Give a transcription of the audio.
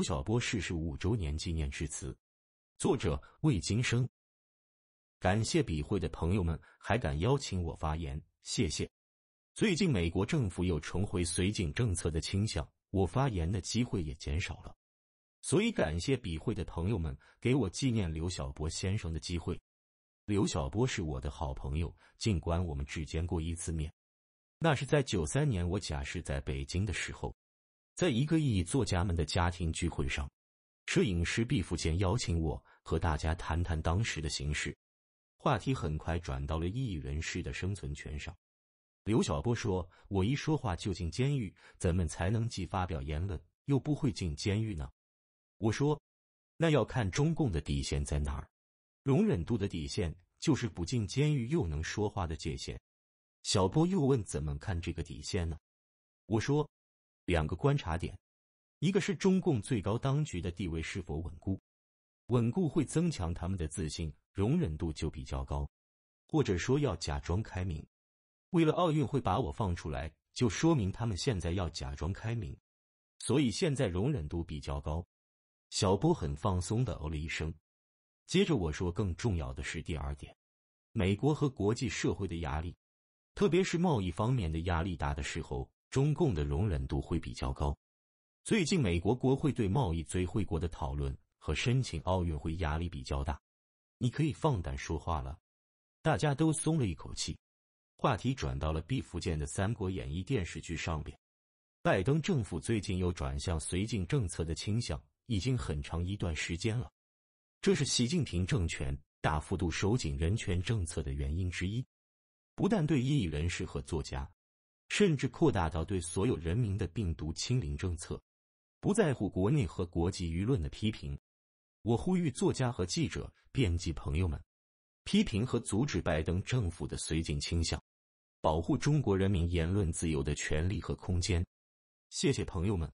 刘晓波逝世五周年纪念致辞，作者魏金生。感谢笔会的朋友们还敢邀请我发言，谢谢。最近美国政府又重回绥靖政策的倾向，我发言的机会也减少了，所以感谢笔会的朋友们给我纪念刘晓波先生的机会。刘晓波是我的好朋友，尽管我们只见过一次面，那是在九三年我假释在北京的时候。在一个亿作家们的家庭聚会上，摄影师毕福剑邀请我和大家谈谈当时的形势。话题很快转到了艺人的生存权上。刘小波说：“我一说话就进监狱，怎么才能既发表言论又不会进监狱呢？”我说：“那要看中共的底线在哪儿，容忍度的底线就是不进监狱又能说话的界限。”小波又问：“怎么看这个底线呢？”我说。两个观察点，一个是中共最高当局的地位是否稳固，稳固会增强他们的自信，容忍度就比较高，或者说要假装开明。为了奥运会把我放出来，就说明他们现在要假装开明，所以现在容忍度比较高。小波很放松的哦了一声，接着我说，更重要的是第二点，美国和国际社会的压力，特别是贸易方面的压力大的时候。中共的容忍度会比较高。最近，美国国会对贸易最惠国的讨论和申请奥运会压力比较大，你可以放胆说话了。大家都松了一口气，话题转到了毕福剑的《三国演义》电视剧上边。拜登政府最近又转向绥靖政策的倾向，已经很长一段时间了。这是习近平政权大幅度收紧人权政策的原因之一，不但对异议人士和作家。甚至扩大到对所有人民的病毒清零政策，不在乎国内和国际舆论的批评。我呼吁作家和记者、编辑朋友们，批评和阻止拜登政府的绥靖倾向，保护中国人民言论自由的权利和空间。谢谢朋友们。